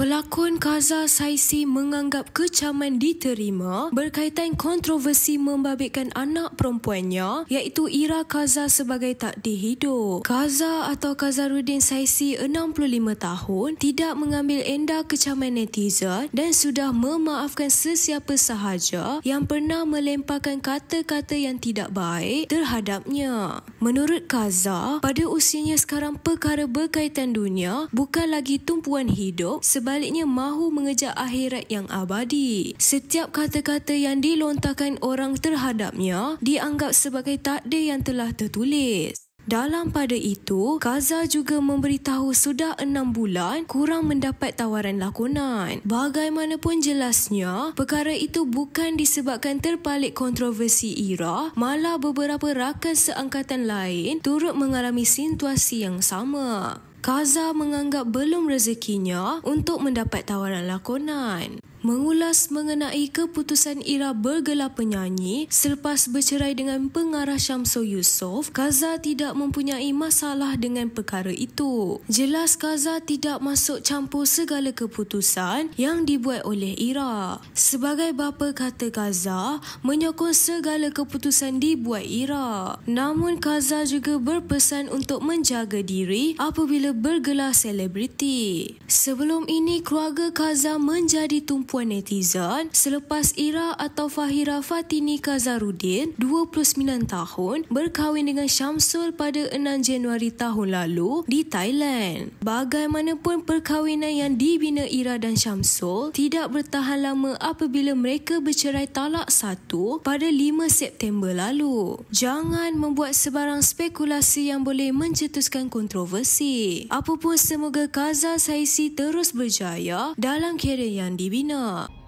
Pelakon Kaza Saisi menganggap kecaman diterima berkaitan kontroversi membabitkan anak perempuannya iaitu Ira Kaza sebagai tak dihidup. Kaza atau Kazarudin Saisi 65 tahun tidak mengambil enda kecaman netizen dan sudah memaafkan sesiapa sahaja yang pernah melemparkan kata-kata yang tidak baik terhadapnya. Menurut Kaza, pada usianya sekarang perkara berkaitan dunia bukan lagi tumpuan hidup sebab sebaliknya mahu mengejar akhirat yang abadi. Setiap kata-kata yang dilontarkan orang terhadapnya dianggap sebagai takdir yang telah tertulis. Dalam pada itu, Kaza juga memberitahu sudah enam bulan kurang mendapat tawaran lakonan. Bagaimanapun jelasnya, perkara itu bukan disebabkan terpalit kontroversi Ira, malah beberapa rakan seangkatan lain turut mengalami situasi yang sama. Kaza menganggap belum rezekinya untuk mendapat tawaran lakonan mengulas mengenai keputusan Ira bergelar penyanyi selepas bercerai dengan pengarah Syamso Yusof, Kaza tidak mempunyai masalah dengan perkara itu. Jelas Kaza tidak masuk campur segala keputusan yang dibuat oleh Ira. Sebagai bapa kata Kaza, menyokong segala keputusan dibuat Ira. Namun Kaza juga berpesan untuk menjaga diri apabila bergelar selebriti. Sebelum ini, keluarga Kaza menjadi tumpuan penipuan netizen selepas Ira atau Fahira Fatini Kazarudin, 29 tahun, berkahwin dengan Syamsul pada 6 Januari tahun lalu di Thailand. Bagaimanapun perkahwinan yang dibina Ira dan Syamsul tidak bertahan lama apabila mereka bercerai talak satu pada 5 September lalu. Jangan membuat sebarang spekulasi yang boleh mencetuskan kontroversi. Apapun semoga Kazar Saisi terus berjaya dalam kerjaya yang dibina. 呃。